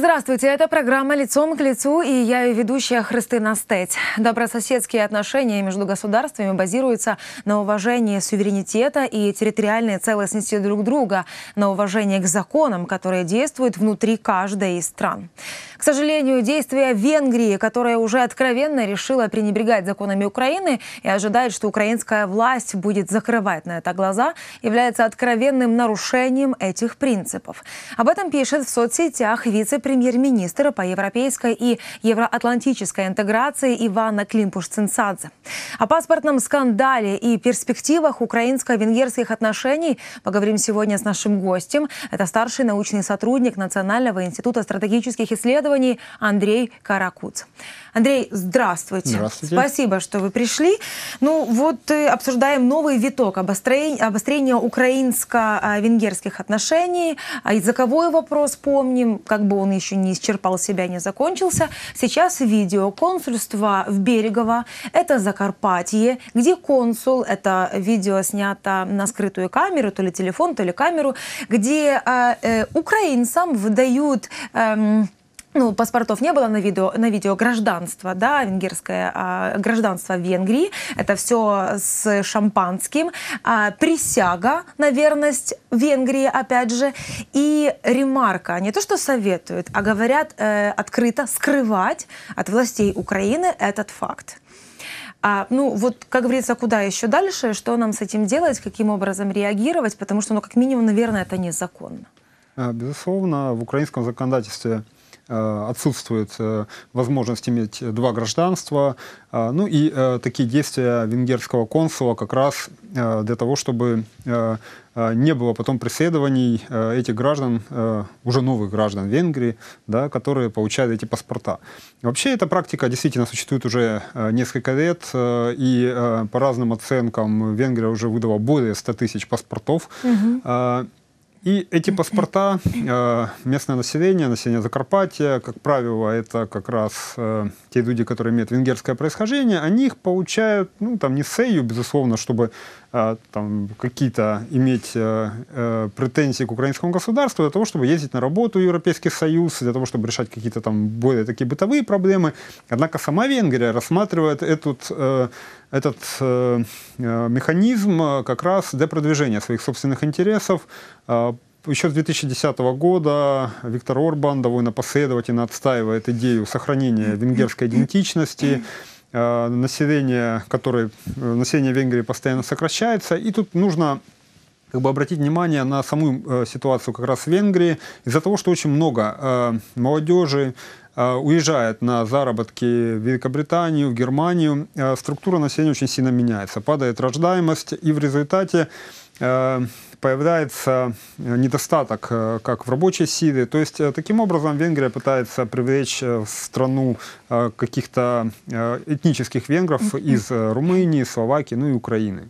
Здравствуйте, это программа «Лицом к лицу» и я ее ведущая Христина Стеть. Добрососедские отношения между государствами базируются на уважении суверенитета и территориальной целостности друг друга, на уважении к законам, которые действуют внутри каждой из стран. К сожалению, действия Венгрии, которая уже откровенно решила пренебрегать законами Украины и ожидает, что украинская власть будет закрывать на это глаза, является откровенным нарушением этих принципов. Об этом пишет в соцсетях вице-премьер-министр по европейской и евроатлантической интеграции Ивана Климпуш-Цинцадзе. О паспортном скандале и перспективах украинско-венгерских отношений поговорим сегодня с нашим гостем. Это старший научный сотрудник Национального института стратегических исследований исследований Андрей Каракут. Андрей, здравствуйте. Здравствуйте. Спасибо, что вы пришли. Ну вот э, обсуждаем новый виток обострения, обострения украинско-венгерских отношений. А Языковой вопрос помним, как бы он еще не исчерпал себя, не закончился. Сейчас видео консульства в Берегово, это Закарпатье, где консул, это видео снято на скрытую камеру, то ли телефон, то ли камеру, где э, э, украинцам выдают... Э, ну, паспортов не было на видео, на видео гражданство, да, венгерское а, гражданство Венгрии, это все с шампанским, а, присяга на верность Венгрии, опять же, и ремарка, не то, что советуют, а говорят э, открыто скрывать от властей Украины этот факт. А, ну, вот, как говорится, куда еще дальше, что нам с этим делать, каким образом реагировать, потому что, ну, как минимум, наверное, это незаконно. А, безусловно, в украинском законодательстве Э, отсутствует э, возможность иметь два гражданства. Э, ну и такие действия венгерского консула как раз для того, чтобы не было потом преследований этих граждан, уже новых граждан Венгрии, да, которые получают эти паспорта. Вообще эта практика действительно существует уже несколько лет, и по разным оценкам Венгрия уже выдала более 100 тысяч паспортов. Угу. И эти паспорта э, местное население, население Закарпатья, как правило, это как раз э, те люди, которые имеют венгерское происхождение, они их получают, ну, там, не сею, безусловно, чтобы э, там какие-то иметь претензии к украинскому государству, для того, чтобы ездить на работу в Европейский Союз, для того, чтобы решать какие-то там более такие бытовые проблемы. Однако сама Венгрия рассматривает этот этот э, э механизм э, как раз для продвижения своих собственных интересов а, еще с 2010 года Виктор Орбан довольно последовательно отстаивает идею сохранения венгерской идентичности, э, население, которое, население Венгрии постоянно сокращается. И тут нужно как бы обратить внимание на саму э, ситуацию как раз в Венгрии. Из-за того, что очень много э, молодежи, Э, уезжает на заработки в Великобританию, в Германию, э, структура населения очень сильно меняется. Падает рождаемость, и в результате э, появляется э, недостаток э, как в рабочей силе. То есть э, таким образом Венгрия пытается привлечь в страну каких-то этнических венгров из Румынии, Словакии, ну и Украины.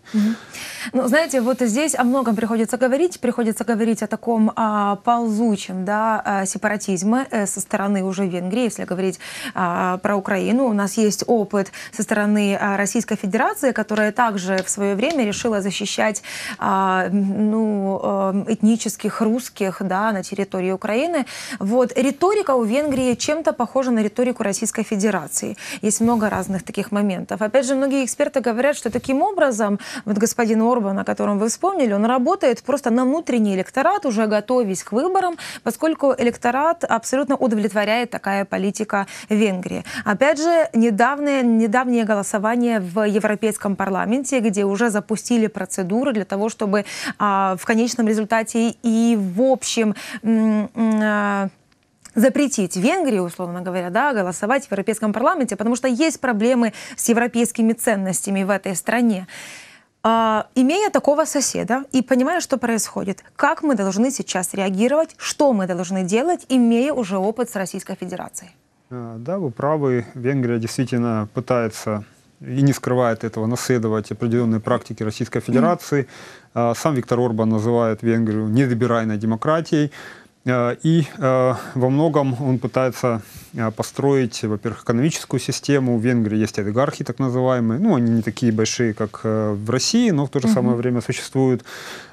Ну, знаете, вот здесь о многом приходится говорить. Приходится говорить о таком а, ползучем да, а, сепаратизме со стороны уже Венгрии. Если говорить а, про Украину, у нас есть опыт со стороны а, Российской Федерации, которая также в свое время решила защищать а, ну, ну, этнических русских да, на территории Украины. Вот. Риторика у Венгрии чем-то похожа на риторику Российской Федерации. Есть много разных таких моментов. Опять же, многие эксперты говорят, что таким образом вот господин Орбан, о котором вы вспомнили, он работает просто на внутренний электорат, уже готовясь к выборам, поскольку электорат абсолютно удовлетворяет такая политика Венгрии. Опять же, недавнее, недавнее голосование в Европейском парламенте, где уже запустили процедуры для того, чтобы а, а, в конечном результате и в общем а, запретить Венгрии, условно говоря, да, голосовать в Европейском парламенте, потому что есть проблемы с европейскими ценностями в этой стране. А, имея такого соседа и понимая, что происходит, как мы должны сейчас реагировать, что мы должны делать, имея уже опыт с Российской Федерацией? А, да, вы правы. Венгрия действительно пытается и не скрывает этого, наследовать определенные практики Российской Федерации. А, сам Виктор Орбан называет Венгрию недобирайной демократией. А, и а, во многом он пытается построить, во-первых, экономическую систему. В Венгрии есть олигархи так называемые. Ну, они не такие большие, как э, в России, но в то же самое время существуют.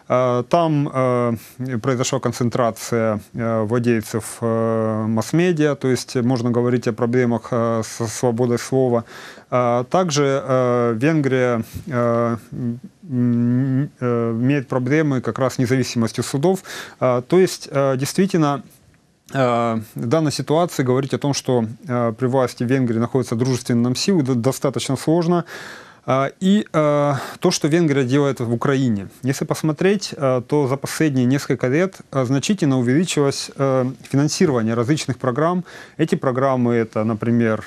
Там произошла концентрация владельцев масс-медиа, то есть можно говорить о проблемах э, со свободой слова. Э, также э, Венгрия имеет проблемы как раз с независимостью судов. То есть действительно в данной ситуации говорить о том, что при власти Венгрии находятся дружественные нам силы, достаточно сложно. А, и а, то, что Венгрия делает в Украине. Если посмотреть, а, то за последние несколько лет значительно увеличилось финансирование различных программ. Эти программы — это, например,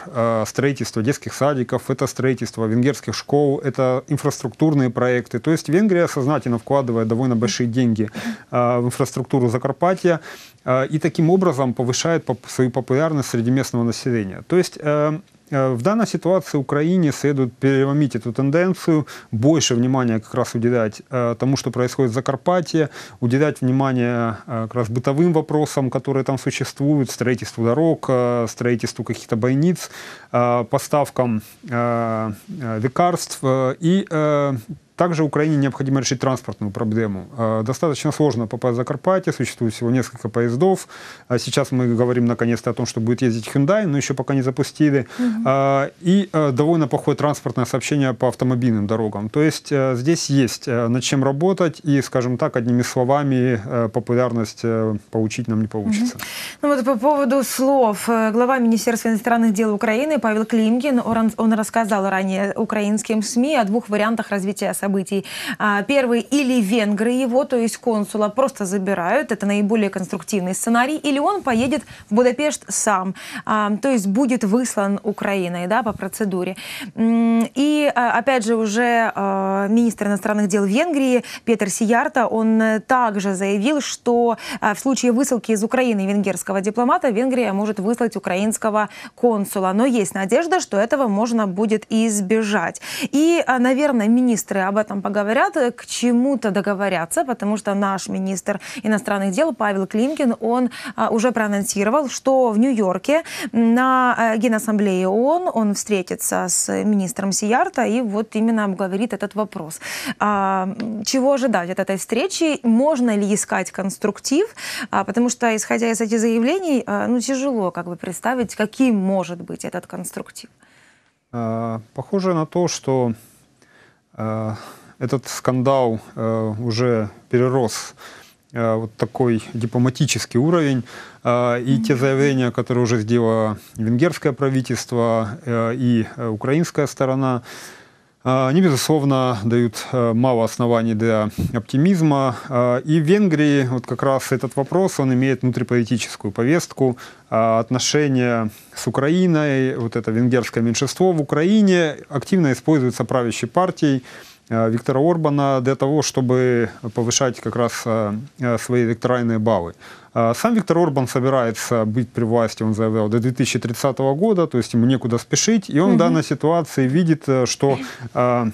строительство детских садиков, это строительство венгерских школ, это инфраструктурные проекты. То есть Венгрия сознательно вкладывает довольно большие деньги в инфраструктуру Закарпатья и таким образом повышает свою популярность среди местного населения. То есть эм, Э, в данной ситуации Украине следует переломить эту тенденцию, больше внимания как раз уделять э, тому, что происходит в Закарпатье, уделять внимание э, как раз бытовым вопросам, которые там существуют, строительству дорог, строительству каких-то больниц, поставкам лекарств и также Украине необходимо решить транспортную проблему. Э, достаточно сложно попасть в Закарпатье, существует всего несколько поездов. А сейчас мы говорим наконец-то о том, что будет ездить Hyundai, но еще пока не запустили. Угу. И э, довольно плохое транспортное сообщение по автомобильным дорогам. То есть э, здесь есть над чем работать, и, скажем так, одними словами, популярность получить нам не получится. Угу. Ну вот по поводу слов. Глава Министерства иностранных дел Украины Павел Климкин, он рассказал ранее украинским СМИ о двух вариантах развития событий событий. А, первый или венгры его, то есть консула, просто забирают. Это наиболее конструктивный сценарий. Или он поедет в Будапешт сам, а, то есть будет выслан Украиной да, по процедуре. И а, опять же уже министр иностранных дел Венгрии Петр Сиярта, он э, также заявил, что в случае высылки из Украины венгерского дипломата Венгрия может выслать украинского консула. Но есть надежда, что этого можно будет избежать. И, наверное, министры об этом поговорят, э, к чему-то договорятся, потому что наш министр иностранных дел Павел Климкин, он а, уже проанонсировал, что в Нью-Йорке на э, Генассамблее ООН он встретится с министром Сиярта и вот именно обговорит этот вопрос. А, чего ожидать от этой встречи? Можно ли искать конструктив? А, потому что, исходя из этих заявлений, ну, тяжело как бы представить, каким может быть этот конструктив. Похоже на то, что Э, этот скандал э, уже перерос э, вот такой дипломатический уровень. И те заявления, которые уже сделало венгерское правительство и украинская сторона, а, они, безусловно, дают э, мало оснований для оптимизма. А, и в Венгрии вот как раз этот вопрос, он имеет внутриполитическую повестку. А, отношения с Украиной, вот это венгерское меньшинство в Украине активно используется правящей партией э, Виктора Орбана для того, чтобы повышать как раз э, свои электоральные баллы. А, сам Виктор Орбан собирается быть при власти, он заявлял, до 2030 года, то есть ему некуда спешить, и он угу. в данной ситуации видит, э, что а,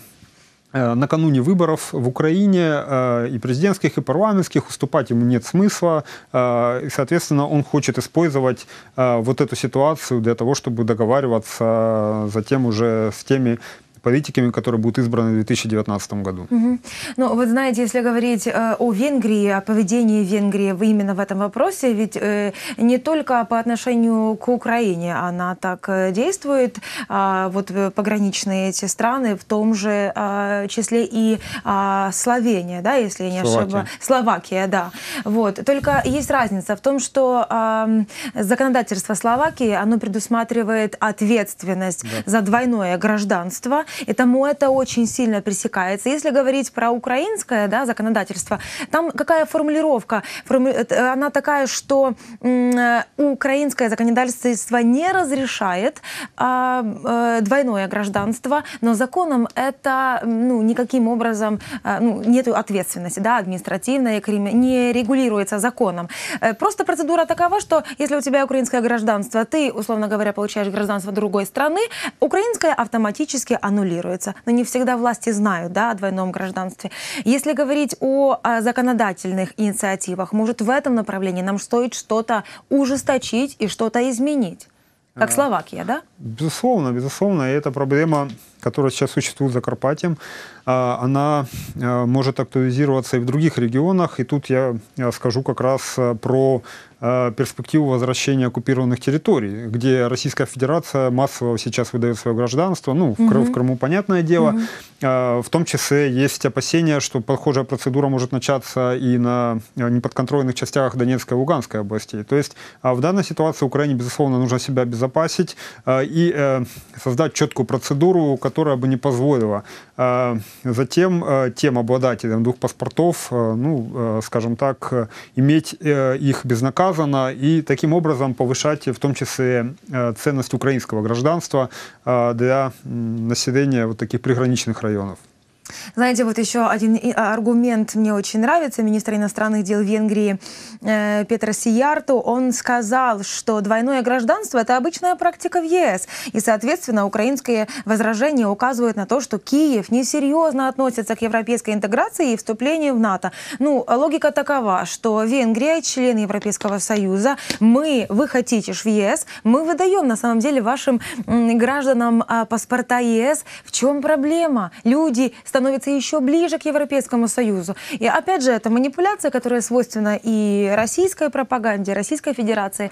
э, накануне выборов в Украине э, и президентских, и парламентских уступать ему нет смысла. И, соответственно, он хочет использовать вот эту ситуацию для того, чтобы договариваться затем уже с теми политиками, которые будут избраны в 2019 году. Угу. Ну, вот знаете, если говорить э, о Венгрии, о поведении Венгрии вы именно в этом вопросе, ведь э, не только по отношению к Украине она так э, действует, а э, вот пограничные эти страны, в том же э, числе и э, Словения, да, если я не ошибаюсь. Словакия, да. Вот. Только есть разница в том, что э, законодательство Словакии, оно предусматривает ответственность да. за двойное гражданство, и тому это очень сильно пресекается. Если говорить про украинское да, законодательство, там какая формулировка? Э, э, она такая, что э, украинское законодательство не разрешает а, двойное гражданство, но законом это ну, никаким образом ну, нет ответственности, да, административная, не регулируется законом. Просто процедура такова, что если у тебя украинское гражданство, ты, условно говоря, получаешь гражданство другой страны, украинское автоматически аннулируется аннулируется. Но не всегда власти знают да, о двойном гражданстве. Если говорить о, о законодательных инициативах, может в этом направлении нам стоит что-то ужесточить и что-то изменить? Как а, Словакия, да? Безусловно, безусловно. И эта проблема, которая сейчас существует за Карпатием, а, она а, может актуализироваться и в других регионах. И тут я скажу как раз про Э, перспективу возвращения оккупированных территорий, где Российская Федерация массово сейчас выдает свое гражданство, ну, в, угу. в Крыму, понятное дело, угу. в том числе есть опасения, что похожая процедура может начаться и на э, неподконтрольных частях Донецкой и Луганской областей. То есть в данной ситуации Украине, безусловно, нужно себя обезопасить и создать четкую процедуру, которая бы не позволила затем тем обладателям двух паспортов, ну, скажем так, иметь их безнаказанно связано, и таким образом повышать в том числе ценность украинского гражданства для населения вот таких приграничных районов. Знаете, вот еще один а, аргумент мне очень нравится. Министр иностранных дел Венгрии э, Петр Сиярту, он сказал, что двойное гражданство – это обычная практика в ЕС. И, соответственно, украинские возражения указывают на то, что Киев несерьезно относится к европейской интеграции и вступлению в НАТО. Ну, логика такова, что Венгрия – член Европейского Союза, мы, вы хотите в ЕС, мы выдаем на самом деле вашим гражданам а, паспорта ЕС. В чем проблема? Люди с становится еще ближе к Европейскому Союзу. И опять же, это манипуляция, которая свойственна и российской пропаганде, Российской Федерации.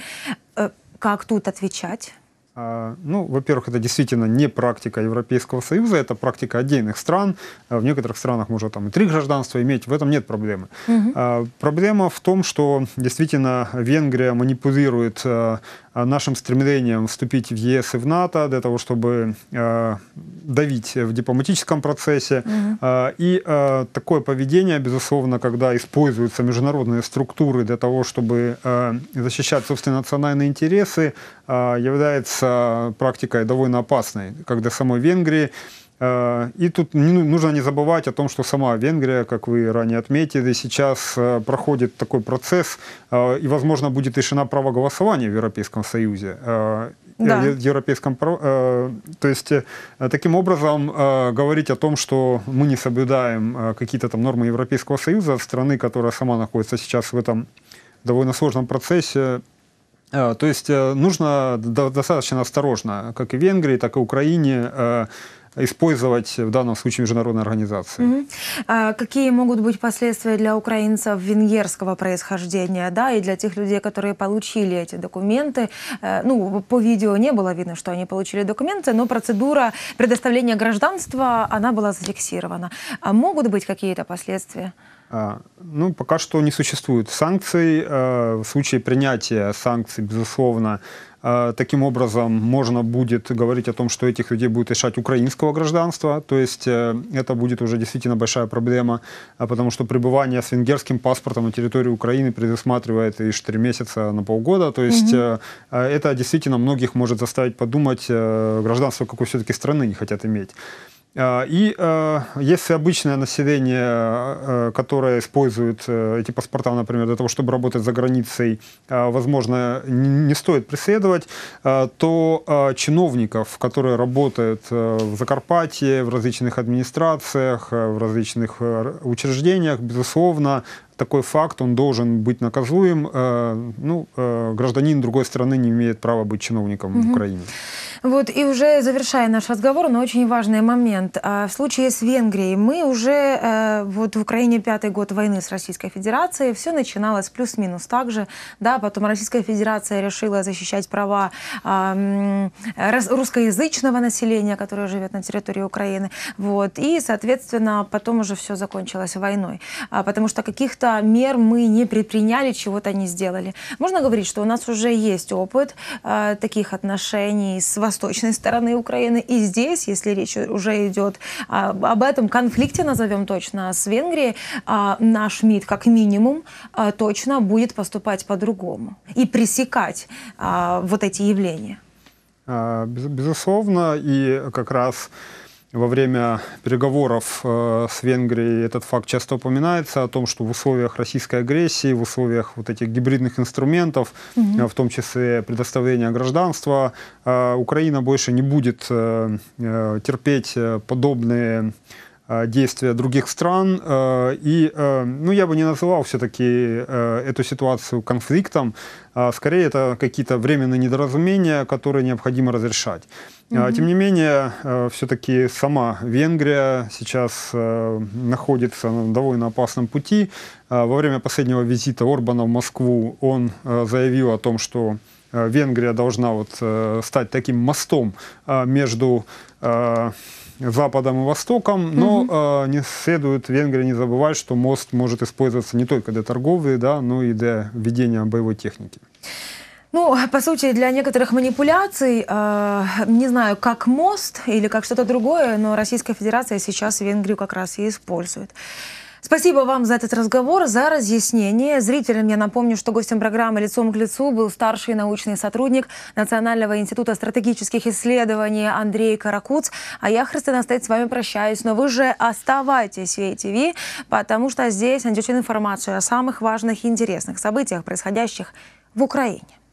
Э, как тут отвечать? А, ну, во-первых, это действительно не практика Европейского Союза, это практика отдельных стран. А, в некоторых странах можно там и три гражданства иметь, в этом нет проблемы. Угу. Проблема в том, что действительно Венгрия манипулирует нашим стремлением вступить в ЕС и в НАТО для того, чтобы давить в дипломатическом процессе. Угу. И такое поведение, безусловно, когда используются международные структуры для того, чтобы защищать собственные национальные интересы, является является практикой довольно опасной, как для самой Венгрии. Э, и тут ну, нужно не забывать о том, что сама Венгрия, как вы ранее отметили, сейчас э, проходит такой процесс, э, и, возможно, будет решена право голосования в Европейском Союзе. Да. Европейском, то есть таким образом говорить о том, что мы не соблюдаем какие-то там нормы Европейского Союза, страны, которая сама находится сейчас в этом довольно сложном процессе, Э, то есть э, нужно достаточно осторожно, как и Венгрии, так и Украине, э, использовать в данном случае международные организации. Угу. А какие могут быть последствия для украинцев венгерского происхождения, да, и для тех людей, которые получили эти документы? Ну, по видео не было видно, что они получили документы, но процедура предоставления гражданства, она была зафиксирована. А могут быть какие-то последствия? А, ну, пока что не существует санкций. А, в случае принятия санкций, безусловно, а, таким образом можно будет говорить о том, что этих людей будет лишать украинского гражданства. То есть э, это будет уже действительно большая проблема, потому что пребывание с венгерским паспортом на территории Украины предусматривает и три месяца на полгода. То есть угу. это действительно многих может заставить подумать, э, гражданство какой все-таки страны не хотят иметь. А, и а, если обычное население, а, которое использует э, эти паспорта, например, для того, чтобы работать за границей, возможно, не стоит преследовать, то чиновников, которые работают э, в Закарпатье, в различных администрациях, э, в различных учреждениях, безусловно, такой факт, он должен быть наказуем. Э, ну, э, гражданин другой страны не имеет права быть чиновником угу. Украине Вот, и уже завершая наш разговор, но очень важный момент. А в случае с Венгрией мы уже, э, вот в Украине пятый год войны с Российской Федерацией, все начиналось плюс-минус так же, да, потом Российская Федерация решила защищать права а, русскоязычного населения, которое живет на территории Украины, вот, и, соответственно, потом уже все закончилось войной, а потому что каких-то просто мер мы не предприняли, чего-то не сделали. Можно говорить, что у нас уже есть опыт э, таких отношений с восточной стороны Украины. И здесь, если речь уже идет э, об этом конфликте, назовем точно, с Венгрией, э, наш МИД как минимум э, точно будет поступать по-другому и пресекать э, вот эти явления. Безусловно, и как раз во время переговоров э, с Венгрией этот факт часто упоминается, о том, что в условиях российской агрессии, в условиях вот этих гибридных инструментов, угу. в том числе предоставления гражданства, э, Украина больше не будет терпеть подобные Э, действия других стран. Э, и, э, ну, я бы не называл все-таки эту ситуацию конфликтом. А скорее, это какие-то временные недоразумения, которые необходимо разрешать. Угу. Тем не менее, все-таки сама Венгрия сейчас находится на довольно опасном пути. А, во время последнего визита Орбана в Москву он заявил о том, что Венгрия должна вот стать таким мостом между Западом и Востоком, но угу. э, не следует Венгрии не забывать, что мост может использоваться не только для торговли, да, но и для ведения боевой техники. Ну, по сути, для некоторых манипуляций, э, не знаю, как мост или как что-то другое, но Российская Федерация сейчас Венгрию как раз и использует. Спасибо вам за этот разговор, за разъяснение. Зрителям я напомню, что гостем программы «Лицом к лицу» был старший научный сотрудник Национального института стратегических исследований Андрей Каракуц. А я, Христина Стэд, с вами прощаюсь. Но вы же оставайтесь в ЕТВ, потому что здесь найдете информацию о самых важных и интересных событиях, происходящих в Украине.